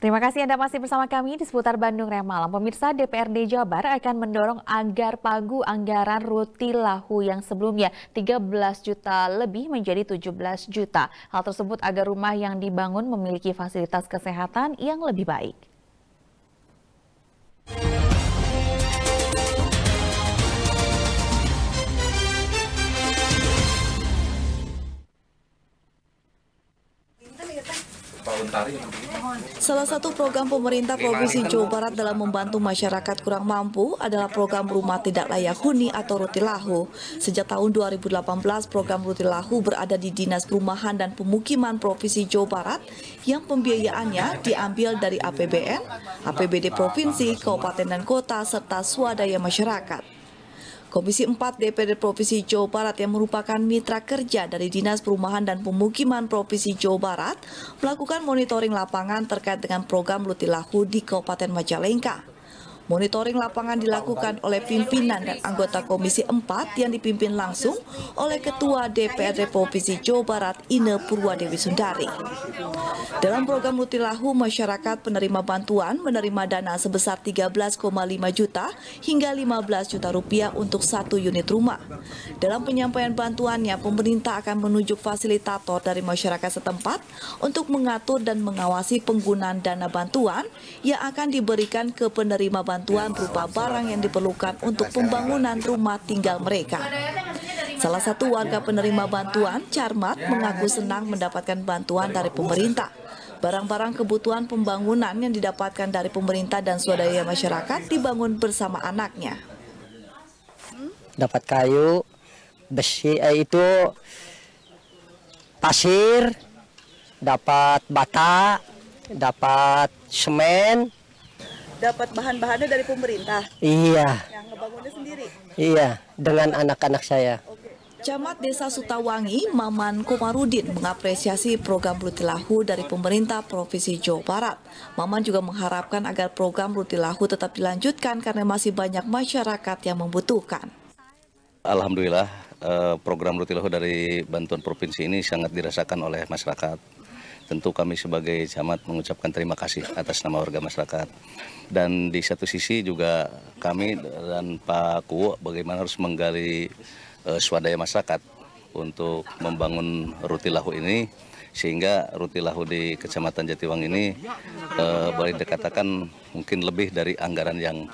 Terima kasih Anda masih bersama kami di seputar Bandung Raya Malam. Pemirsa DPRD Jabar akan mendorong agar pagu anggaran lahu yang sebelumnya 13 juta lebih menjadi 17 juta. Hal tersebut agar rumah yang dibangun memiliki fasilitas kesehatan yang lebih baik. Salah satu program pemerintah Provinsi Jawa Barat dalam membantu masyarakat kurang mampu adalah program Rumah Tidak Layak Huni atau Rutilahu. Sejak tahun 2018, program Rutilahu berada di Dinas Perumahan dan Pemukiman Provinsi Jawa Barat yang pembiayaannya diambil dari APBN, APBD Provinsi, Kabupaten dan Kota, serta swadaya masyarakat. Komisi 4 DPD Provinsi Jawa Barat yang merupakan mitra kerja dari Dinas Perumahan dan Pemukiman Provinsi Jawa Barat melakukan monitoring lapangan terkait dengan program Lutilahu di Kabupaten Majalengka. Monitoring lapangan dilakukan oleh pimpinan dan anggota Komisi 4 yang dipimpin langsung oleh Ketua DPRD Provinsi Jawa Barat Ine Purwadewi Sundari. Dalam program Rutilahu, masyarakat penerima bantuan menerima dana sebesar 13,5 juta hingga 15 juta rupiah untuk satu unit rumah. Dalam penyampaian bantuannya, pemerintah akan menunjuk fasilitator dari masyarakat setempat untuk mengatur dan mengawasi penggunaan dana bantuan yang akan diberikan ke penerima bantuan bantuan berupa barang yang diperlukan untuk pembangunan rumah tinggal mereka. Salah satu warga penerima bantuan, Charmat, mengaku senang mendapatkan bantuan dari pemerintah. Barang-barang kebutuhan pembangunan yang didapatkan dari pemerintah dan swadaya masyarakat dibangun bersama anaknya. Dapat kayu, besi eh, itu pasir, dapat bata, dapat semen, dapat bahan-bahannya dari pemerintah. Iya. Yang ngebangunnya sendiri. Iya, dengan anak-anak saya. Camat Desa Sutawangi, Maman Komarudin, mengapresiasi program Rutilahu dari pemerintah Provinsi Jawa Barat. Maman juga mengharapkan agar program Rutilahu tetap dilanjutkan karena masih banyak masyarakat yang membutuhkan. Alhamdulillah, eh, program Rutilahu dari bantuan provinsi ini sangat dirasakan oleh masyarakat tentu kami sebagai camat mengucapkan terima kasih atas nama warga masyarakat. Dan di satu sisi juga kami dan Pak Kuo bagaimana harus menggali e, swadaya masyarakat untuk membangun rutilahu ini sehingga rutilahu di Kecamatan Jatiwang ini e, boleh dikatakan mungkin lebih dari anggaran yang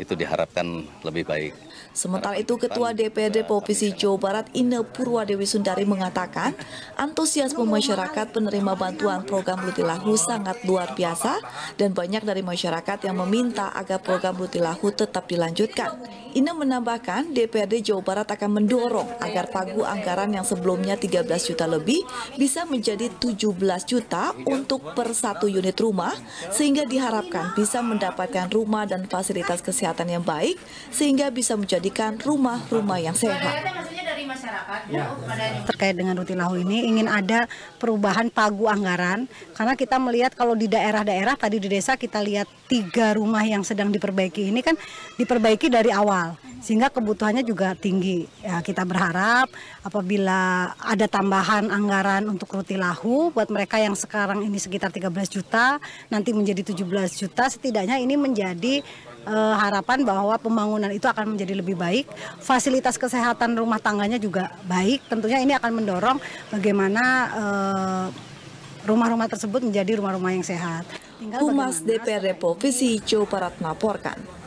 itu diharapkan lebih baik. Sementara itu Ketua DPD eh, Provinsi Jawa Barat Ine Purwadewi Sundari mengatakan antusiasme masyarakat penerima bantuan program Lutilahu sangat luar biasa dan banyak dari masyarakat yang meminta agar program Lutilahu tetap dilanjutkan. Ine menambahkan DPD Jawa Barat akan mendorong agar pagu anggaran yang sebelumnya 13 juta lebih bisa menjadi 17 juta untuk per satu unit rumah sehingga diharapkan bisa mendapatkan rumah dan fasilitas kesehatan kesehatan yang baik sehingga bisa menjadikan rumah-rumah yang sehat. Ya. Oh, Terkait dengan rutin lahu ini ingin ada perubahan pagu anggaran karena kita melihat kalau di daerah-daerah tadi di desa kita lihat tiga rumah yang sedang diperbaiki ini kan diperbaiki dari awal sehingga kebutuhannya juga tinggi. Ya, kita berharap apabila ada tambahan anggaran untuk rutin lahu buat mereka yang sekarang ini sekitar 13 juta nanti menjadi 17 juta setidaknya ini menjadi uh, harapan bahwa pembangunan itu akan menjadi lebih baik, fasilitas kesehatan rumah tangganya juga baik. Tentunya ini akan mendorong bagaimana eh, rumah-rumah tersebut menjadi rumah-rumah yang sehat. Tinggal Humas DPRD Provinsi Jawa Barat melaporkan.